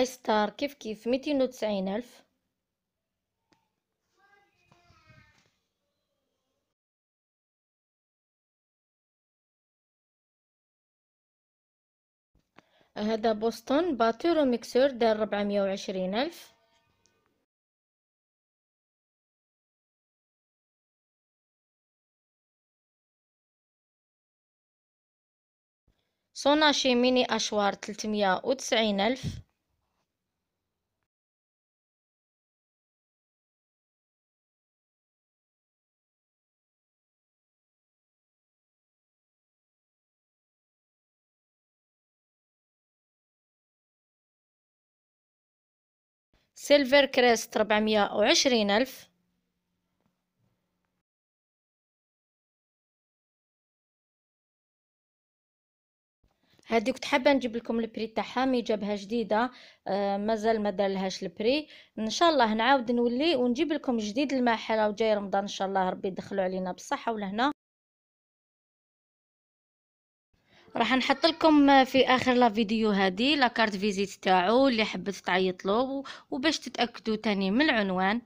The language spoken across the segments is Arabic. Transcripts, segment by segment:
هاي ستار كيف كيف ميتين وتسعين ألف هذا بوسطن باتورو ميكسر دار ربعمية وعشرين ألف صوناشي ميني أشوار تلتمية وتسعين ألف سيلفر كريست ربعمية وعشرين ألف هذه كنت حابه نجيب لكم البري تاعها مي جابها جديده آه، مازال ما دارلهاش البري ان شاء الله نعاود نولي ونجيب لكم جديد المحل او جاي رمضان ان شاء الله ربي يدخلوا علينا بالصحه ولهنا راح نحط لكم في اخر لا فيديو هذه لا كارت فيزيت تاعو اللي حبت تعيط له وباش تتاكدوا تاني من العنوان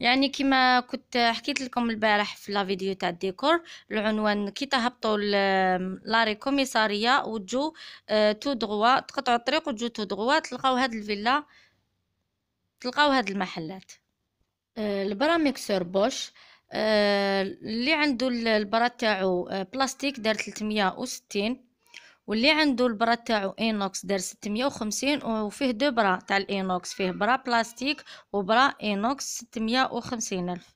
يعني كما كنت حكيت لكم البارح في لا فيديو تاع الديكور العنوان كي تهبطوا لاري كوميساريه وتجو آه، تو دغوا تقطعوا الطريق وتجو تو دغوا تلقاو هاد الفيلا تلقاو هاد المحلات آه، البراميكسور بوش آه، اللي عنده البرا تاعو آه، بلاستيك دار 360 واللي عنده البرا تاعو اينوكس دار 650 وفيه دو برا تاع الاينوكس فيه برا بلاستيك وبرا اينوكس 650 الف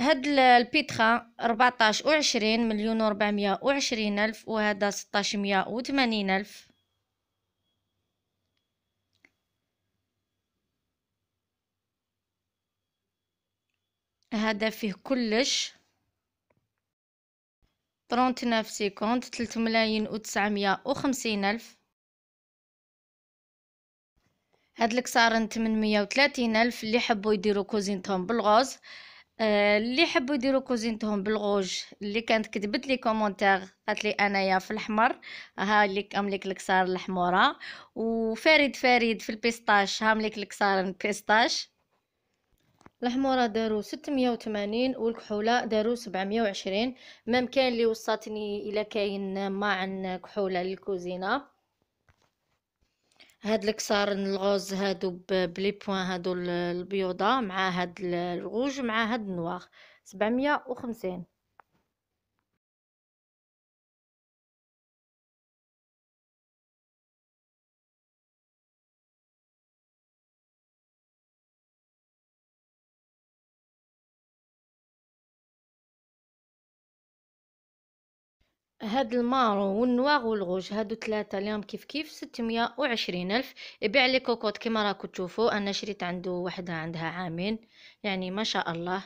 هاد البيتخا 14 و 20 مليون و 420 الف وهذا 1680 الف هذا فيه كلش طرونتناف سيكوند تلت ملايين و تسعمية و خمسين ألف هاد الكسارن تمنمية و تلاتين ألف اللي حبو يديرو كوزينتهم بالغوز آه اللي حبو يديرو كوزينتهم بالغوج اللي كانت كتبت لي كومونتير قالت لي انايا في الحمر ها ليك املك الكسار الحموره وفريد فريد في البيستاش هاملك الكسار البيستاش الحمورة داروا 680 والكحولة داروا 720 مام كاين اللي وصاتني الا كاين عن كحولة للكوزينة هاد الكسار الغوز هادو بلي بوان هادو البيوضة مع هاد الغوج مع هاد النواغ 750 هاد المارو والنواغ والغوج هادو ثلاثه اليوم كيف كيف 620 الف يبيع لي كوكوط كما راكم تشوفوا انا شريت عنده وحده عندها عامين يعني ما شاء الله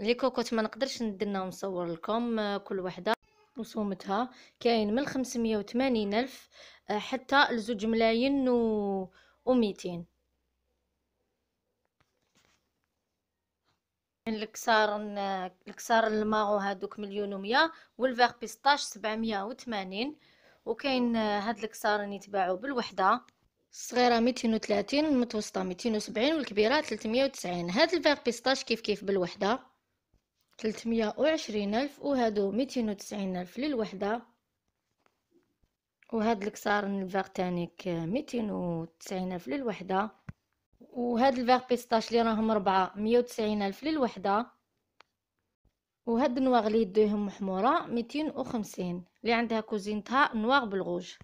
لي كوكوط ما نقدرش ندنا ونصور لكم آه، كل وحده رسومتها كاين من 580 الف آه، حتى لزوج ملايين و 200 الكسار الكسار الماغو هادوك مليون و100 والفيغ بيستاش 780 وكاين هاد الكسار اللي يتباعوا بالوحده الصغيره 230 المتوسطه 270 والكبيره 390 هاد الفيغ بيستاش كيف كيف بالوحده 320 الف وهادو 290 الف للوحده وهاد الكسار الفيغ تانيك 290 الف للوحده وهاد الفيغ بيستاش اللي راهم ربعة مية وتسعين ألف للوحدة وهاد النواغ اللي يديهم محمورة ميتين وخمسين اللي عندها كوزينتها نواغ بالغوج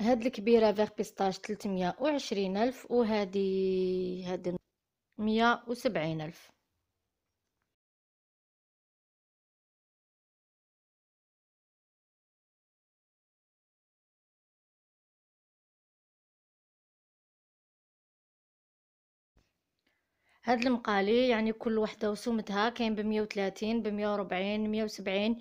هاد الكبيرة فيغ بيستاش تلتمية وعشرين ألف وهادي هادي مية وسبعين ألف هاد المقالي يعني كل وحده وسومتها كاين ب 130 ب 140 170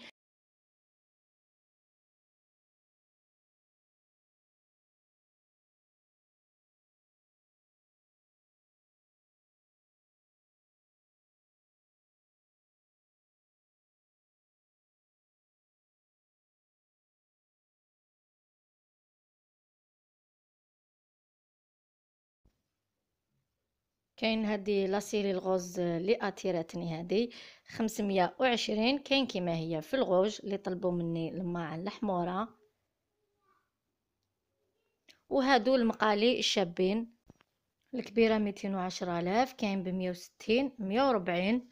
كاين هذه لاسيري الغوز اللي اثيرتني هذه 520 كاين كما هي في الغوج اللي طلبوا مني الماء الحموره وهادو المقالي الشابين الكبيره 210000 كاين ب 160 140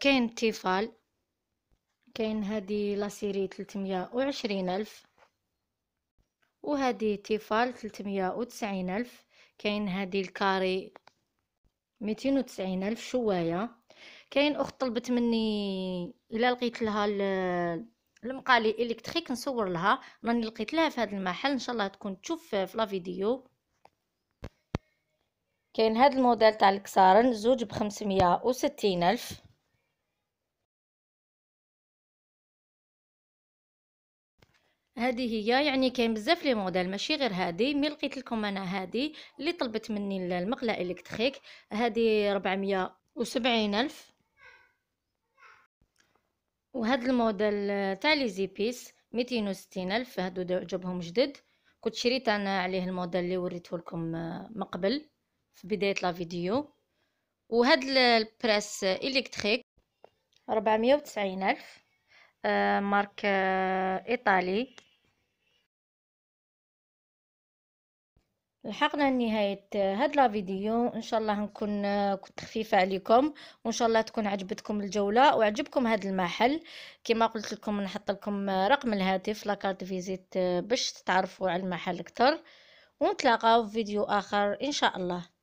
كاين تيفال كاين هذه لاسيري 320 الف وهذه تيفال 390000 كاين هذه الكاري ميتين وتسعين ألف شواية كاين أخت طلبت مني إلا لقيت لها المقالي إلكتريك نصور لها راني لقيت لها في هذا المحل إن شاء الله تكون تشوف في لا فيديو كاين هذا الموديل تاع الكسارن زوج بخمسمية وستين ألف هذه هي يعني كاين بزاف لي موديل ماشي غير هذه مي لقيت لكم انا هذه اللي طلبت مني المقله الكتريك هذه 470 الف وهذا الموديل آه، تاع لي زيبيس 260 الف هادو عجبهم جدد كنت شريت انا عليه الموديل اللي وريته لكم آه، من قبل في بدايه لا فيديو وهاد البريس آه، الكتريك 490 الف مارك ايطالي لحقنا لنهايه هاد لا فيديو ان شاء الله نكون كنت خفيفه عليكم وان شاء الله تكون عجبتكم الجوله وعجبكم هاد المحل كما قلت لكم نحط لكم رقم الهاتف لاكارت فيزيت باش تتعرفوا على المحل اكثر ونتلاقاو في فيديو اخر ان شاء الله